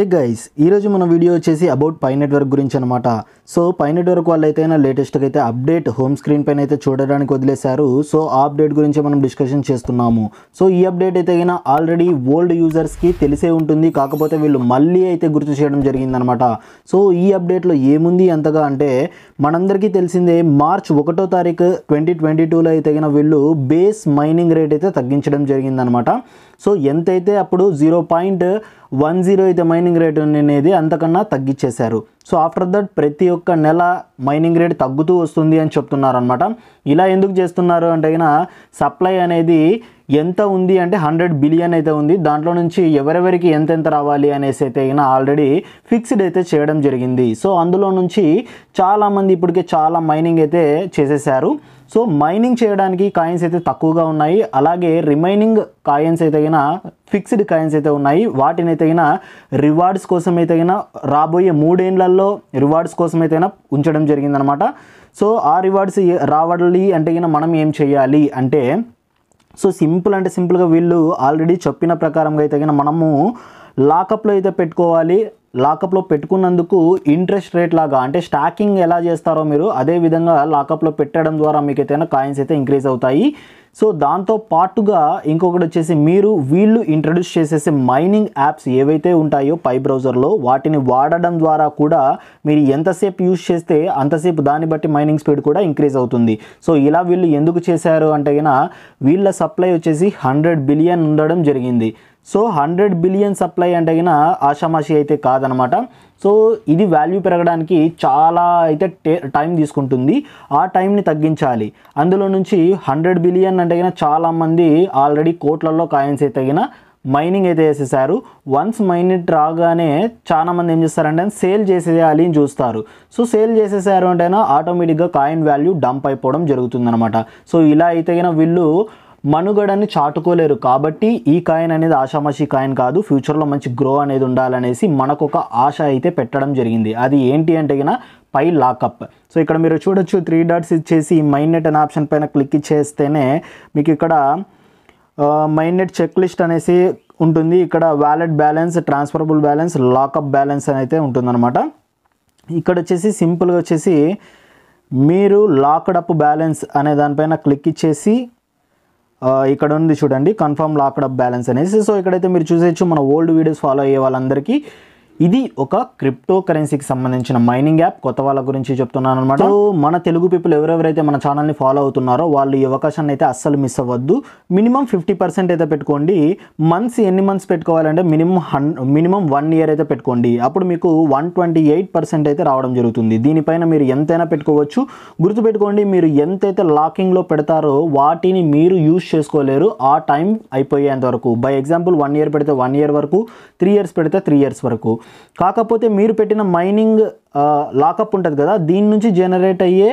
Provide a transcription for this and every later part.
hey guys ఈరోజు మన video వచ్చేసి అబౌట్ పై నెట్వర్క్ గురించి అనమాట సో పై నెట్వర్క్ వాళ్ళు అయితే లేటెస్ట్గా అయితే అప్డేట్ హోమ్ స్క్రీన్ పైన అయితే చూడడానికి వదిలేశారు సో ఆ అప్డేట్ గురించి మనం డిస్కషన్ చేస్తున్నాము సో ఈ అప్డేట్ అయితే అయినా ఆల్రెడీ ఓల్డ్ యూజర్స్కి తెలిసే ఉంటుంది కాకపోతే వీళ్ళు మళ్ళీ అయితే గుర్తు చేయడం జరిగిందనమాట సో ఈ అప్డేట్లో ఏముంది ఎంతగా అంటే మనందరికీ తెలిసిందే మార్చ్ ఒకటో తారీఖు ట్వంటీ ట్వంటీ టూలో అయితే వీళ్ళు బేస్ మైనింగ్ రేట్ అయితే తగ్గించడం జరిగిందనమాట సో ఎంతైతే అప్పుడు జీరో పాయింట్ వన్ జీరో అయితే మైనింగ్ రేట్ అనేది అంతకన్నా తగ్గించేశారు సో ఆఫ్టర్ దట్ ప్రతి ఒక్క నెల మైనింగ్ రేట్ తగ్గుతూ వస్తుంది అని చెప్తున్నారు అనమాట ఇలా ఎందుకు చేస్తున్నారు అంటే సప్లై అనేది ఎంత ఉంది అంటే హండ్రెడ్ బిలియన్ అయితే ఉంది దాంట్లో నుంచి ఎవరెవరికి ఎంతెంత రావాలి అనేసి అయితే అయినా ఆల్రెడీ ఫిక్స్డ్ అయితే చేయడం జరిగింది సో అందులో నుంచి చాలామంది ఇప్పటికే చాలా మైనింగ్ అయితే చేసేసారు సో మైనింగ్ చేయడానికి కాయిన్స్ అయితే తక్కువగా ఉన్నాయి అలాగే రిమైనింగ్ కాయిన్స్ అయితే అయినా ఫిక్స్డ్ కాయిన్స్ అయితే ఉన్నాయి వాటిని అయితే అయినా రివార్డ్స్ కోసం అయితే అయినా రాబోయే మూడేళ్లలో రివార్డ్స్ కోసం అయితే అయినా ఉంచడం జరిగిందనమాట సో ఆ రివార్డ్స్ రావాలి అంటే మనం ఏం చేయాలి అంటే సో సింపుల్ అంటే సింపుల్గా వీళ్ళు ఆల్రెడీ చెప్పిన ప్రకారంగా అయితే మనము లాకప్లో అయితే పెట్టుకోవాలి లాకప్లో పెట్టుకున్నందుకు ఇంట్రెస్ట్ రేట్ లాగా అంటే స్టాకింగ్ ఎలా చేస్తారో మీరు అదే విధంగా లాకప్లో పెట్టడం ద్వారా మీకు ఏదైనా కాయిన్స్ అయితే ఇంక్రీజ్ అవుతాయి సో దాంతో పాటుగా ఇంకొకటి వచ్చేసి మీరు వీళ్ళు ఇంట్రడ్యూస్ చేసేసే మైనింగ్ యాప్స్ ఏవైతే ఉంటాయో పై బ్రౌజర్లో వాటిని వాడడం ద్వారా కూడా మీరు ఎంతసేపు యూజ్ చేస్తే అంతసేపు దాన్ని బట్టి మైనింగ్ స్పీడ్ కూడా ఇంక్రీజ్ అవుతుంది సో ఇలా వీళ్ళు ఎందుకు చేశారు అంటే వీళ్ళ సప్లై వచ్చేసి హండ్రెడ్ బిలియన్ ఉండడం జరిగింది సో హండ్రెడ్ బిలియన్ సప్లై అంటే గిన ఆషామాషి అయితే కాదనమాట సో ఇది వాల్యూ పెరగడానికి చాలా అయితే టైం తీసుకుంటుంది ఆ టైంని తగ్గించాలి అందులో నుంచి హండ్రెడ్ బిలియన్ అంటే గిన చాలామంది ఆల్రెడీ కోట్లలో కాయిన్స్ అయితే తగిన మైనింగ్ అయితే చేసేసారు వన్స్ మైనింగ్ రాగానే చాలామంది ఏం చేస్తారంటే సేల్ చేసేయాలి అని చూస్తారు సో సేల్ చేసేసారు అంటే ఆటోమేటిక్గా కాయిన్ వాల్యూ డంప్ అయిపోవడం జరుగుతుందనమాట సో ఇలా అయితే వీళ్ళు మనుగడని చాటుకోలేరు కాబట్టి ఈ కాయిన్ అనేది ఆషామాషి కాయిన్ కాదు ఫ్యూచర్లో మంచి గ్రో అనేది ఉండాలనేసి మనకు ఒక ఆశ అయితే పెట్టడం జరిగింది అది ఏంటి అంటే గిన పై లాకప్ సో ఇక్కడ మీరు చూడొచ్చు త్రీ డాట్స్ ఇచ్చేసి మైనెట్ అనే ఆప్షన్ పైన క్లిక్ ఇచ్చేస్తేనే మీకు ఇక్కడ నెట్ చెక్ లిస్ట్ అనేసి ఉంటుంది ఇక్కడ wallet balance transferable balance lockup balance అని అయితే ఉంటుందన్నమాట ఇక్కడ వచ్చేసి సింపుల్గా వచ్చేసి మీరు లాక్డప్ బ్యాలెన్స్ అనే దానిపైన క్లిక్ ఇచ్చేసి ఇక్కడ ఉంది చూడండి కన్ఫర్మ్ లాక్డ్ అప్ బ్యాలెన్స్ అనేసి సో ఇక్కడైతే మీరు చూసేయచ్చు మన ఓల్డ్ వీడియోస్ ఫాలో అయ్యే వాళ్ళందరికీ ఇది ఒక క్రిప్టో కరెన్సీకి సంబంధించిన మైనింగ్ యాప్ కొత్త వాళ్ళ గురించి చెప్తున్నాను అనమాట మన తెలుగు పీపుల్ ఎవరెవరైతే మన ఛానల్ని ఫాలో అవుతున్నారో వాళ్ళు ఈ అవకాశాన్ని అయితే అస్సలు మిస్ అవ్వద్దు మినిమం ఫిఫ్టీ పర్సెంట్ అయితే పెట్టుకోండి మంత్స్ ఎన్ని మంత్స్ పెట్టుకోవాలంటే మినిమం హన్ మినిమం వన్ ఇయర్ అయితే పెట్టుకోండి అప్పుడు మీకు వన్ ట్వంటీ ఎయిట్ పర్సెంట్ అయితే రావడం జరుగుతుంది దీనిపైన మీరు ఎంతైనా పెట్టుకోవచ్చు గుర్తుపెట్టుకోండి మీరు ఎంతైతే లాకింగ్లో పెడతారో వాటిని మీరు యూజ్ చేసుకోలేరు ఆ టైం అయిపోయేంత వరకు బై ఎగ్జాంపుల్ వన్ ఇయర్ పెడితే వన్ ఇయర్ వరకు త్రీ ఇయర్స్ పెడితే త్రీ ఇయర్స్ వరకు కాకపోతే మీరు పెట్టిన మైనింగ్ లాకప్ ఉంటుంది కదా దీని నుంచి జనరేట్ అయ్యే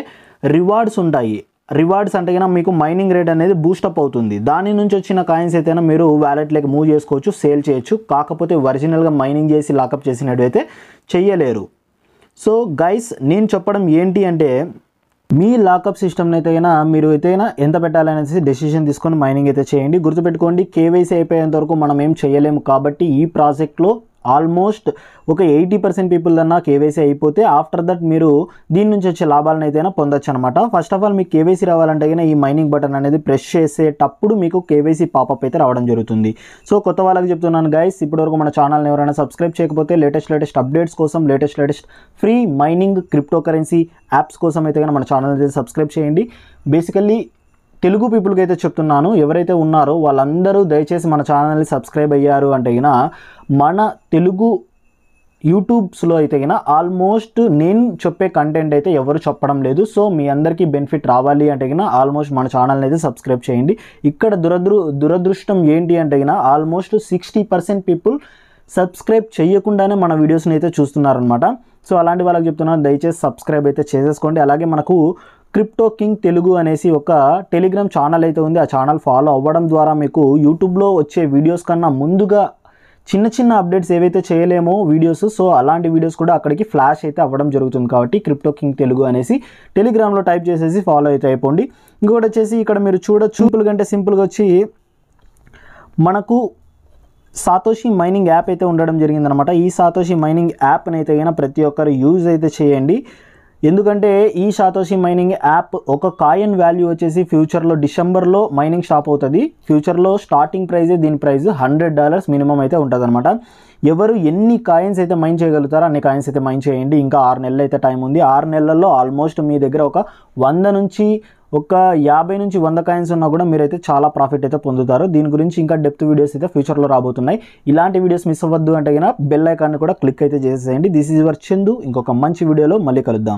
రివార్డ్స్ ఉంటాయి రివార్డ్స్ అంటే కనుక మీకు మైనింగ్ రేట్ అనేది బూస్టప్ అవుతుంది దాని నుంచి వచ్చిన కాయిన్స్ అయితేనా మీరు వ్యాలెట్లోకి మూవ్ చేసుకోవచ్చు సేల్ చేయొచ్చు కాకపోతే ఒరిజినల్గా మైనింగ్ చేసి లాకప్ అయితే చెయ్యలేరు సో గైస్ నేను చెప్పడం ఏంటి అంటే మీ లాకప్ సిస్టమ్ని అయితే అయినా మీరు అయితే ఎంత పెట్టాలనేసి డెసిషన్ తీసుకొని మైనింగ్ అయితే చేయండి గుర్తుపెట్టుకోండి కేవైసీ అయిపోయేంత వరకు మనం ఏం చేయలేము కాబట్టి ఈ ప్రాజెక్ట్లో ఆల్మోస్ట్ ఒక ఎయిటీ పర్సెంట్ పీపుల్ దాకా కేవైసీ అయిపోతే ఆఫ్టర్ దట్ మీరు దీని నుంచి వచ్చే లాభాలను అయితే పొందొచ్చు అనమాట ఫస్ట్ ఆఫ్ ఆల్ మీకు కేవైసీ రావాలంటే కానీ ఈ మైనింగ్ బటన్ అనేది ప్రెస్ చేసేటప్పుడు మీకు కేవైసీ పాపప్ అయితే రావడం జరుగుతుంది సో కొత్త వాళ్ళకి చెప్తున్నాను గైస్ ఇప్పటివరకు మన ఛానల్ని ఎవరైనా సబ్స్క్రైబ్ చేయకపోతే లేటెస్ట్ లేటెస్ట్ అప్డేట్స్ కోసం latest latest free mining cryptocurrency apps కోసం అయితే కానీ మన ఛానల్ అయితే సబ్స్క్రైబ్ చేయండి బేసికల్లీ తెలుగు పీపుల్కి అయితే చెప్తున్నాను ఎవరైతే ఉన్నారో వాళ్ళందరూ దయచేసి మన ఛానల్ని సబ్స్క్రైబ్ అయ్యారు అంటే అయినా మన తెలుగు యూట్యూబ్స్లో అయితే అయినా ఆల్మోస్ట్ నేను చెప్పే కంటెంట్ అయితే ఎవరు చెప్పడం లేదు సో మీ అందరికీ బెనిఫిట్ రావాలి అంటే అయినా ఆల్మోస్ట్ మన ఛానల్ని అయితే సబ్స్క్రైబ్ చేయండి ఇక్కడ దురదృ దురదృష్టం ఏంటి అంటే అయినా almost sixty percent people subscribe చేయకుండానే మన వీడియోస్ని అయితే చూస్తున్నారనమాట సో అలాంటి వాళ్ళకి చెప్తున్నాను దయచేసి సబ్స్క్రైబ్ అయితే చేసేసుకోండి అలాగే మనకు క్రిప్టో కింగ్ తెలుగు అనేసి ఒక టెలిగ్రామ్ ఛానల్ అయితే ఉంది ఆ ఛానల్ ఫాలో అవ్వడం ద్వారా మీకు యూట్యూబ్లో వచ్చే వీడియోస్ కన్నా ముందుగా చిన్న చిన్న అప్డేట్స్ ఏవైతే చేయలేమో వీడియోస్ సో అలాంటి వీడియోస్ కూడా అక్కడికి ఫ్లాష్ అయితే అవ్వడం జరుగుతుంది కాబట్టి క్రిప్టో కింగ్ తెలుగు అనేసి టెలిగ్రామ్లో టైప్ చేసేసి ఫాలో అయితే అయిపోండి ఇంకొకటి వచ్చేసి ఇక్కడ మీరు చూడొచ్చు సింపుల్ కంటే సింపుల్గా వచ్చి మనకు సాతోషి మైనింగ్ యాప్ అయితే ఉండడం జరిగిందనమాట ఈ సాతోషి మైనింగ్ యాప్ని అయితే ప్రతి ఒక్కరు యూజ్ అయితే చేయండి ఎందుకంటే ఈ సాతోషి మైనింగ్ యాప్ ఒక కాయిన్ వాల్యూ వచ్చేసి ఫ్యూచర్లో డిసెంబర్లో మైనింగ్ షాప్ అవుతుంది ఫ్యూచర్లో స్టార్టింగ్ ప్రైజ్ దీని ప్రైస్ హండ్రెడ్ డాలర్స్ మినిమం అయితే ఉంటుంది అనమాట ఎవరు ఎన్ని కాయిన్స్ అయితే మైన్ చేయగలుగుతారో అన్ని కాయిన్స్ అయితే మైన్ చేయండి ఇంకా ఆరు నెలలు అయితే టైం ఉంది ఆరు నెలల్లో ఆల్మోస్ట్ మీ దగ్గర ఒక వంద నుంచి ఒక యాభై నుంచి వంద కాయిన్స్ ఉన్నా కూడా మీరైతే చాలా ప్రాఫిట్ అయితే పొందుతారు దీని గురించి ఇంకా డెప్త్ వీడియోస్ అయితే ఫ్యూచర్లో రాబోతున్నాయి ఇలాంటి వీడియోస్ మిస్ అవ్వద్దు అంటే కన్నా బెల్ ఐకాన్ని కూడా క్లిక్ అయితే చేసేయండి దిస్ ఈజ్ వర్ చందు ఇంకొక మంచి వీడియోలో మళ్ళీ కలుద్దాం